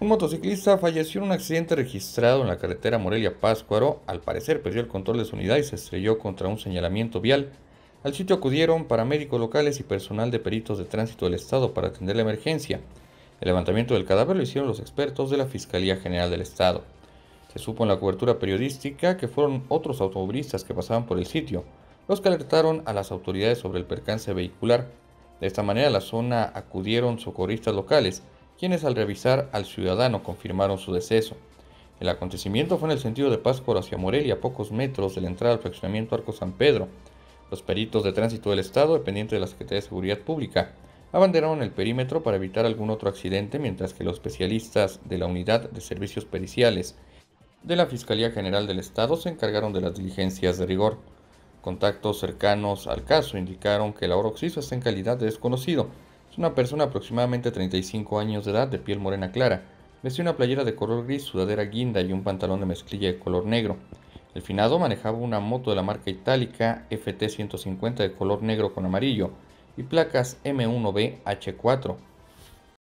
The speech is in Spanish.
Un motociclista falleció en un accidente registrado en la carretera Morelia-Páscuaro. Al parecer perdió el control de su unidad y se estrelló contra un señalamiento vial. Al sitio acudieron paramédicos locales y personal de peritos de tránsito del Estado para atender la emergencia. El levantamiento del cadáver lo hicieron los expertos de la Fiscalía General del Estado. Se supo en la cobertura periodística que fueron otros automovilistas que pasaban por el sitio, los que alertaron a las autoridades sobre el percance vehicular. De esta manera a la zona acudieron socorristas locales, quienes al revisar al ciudadano confirmaron su deceso. El acontecimiento fue en el sentido de Páscoa hacia Morelia, a pocos metros de la entrada al fraccionamiento Arco San Pedro. Los peritos de tránsito del Estado, dependientes de la Secretaría de Seguridad Pública, abanderaron el perímetro para evitar algún otro accidente, mientras que los especialistas de la Unidad de Servicios Periciales de la Fiscalía General del Estado se encargaron de las diligencias de rigor. Contactos cercanos al caso indicaron que el oro está en calidad de desconocido, una persona aproximadamente 35 años de edad, de piel morena clara. Vestía una playera de color gris, sudadera guinda y un pantalón de mezclilla de color negro. El finado manejaba una moto de la marca itálica FT150 de color negro con amarillo y placas m 1 bh 4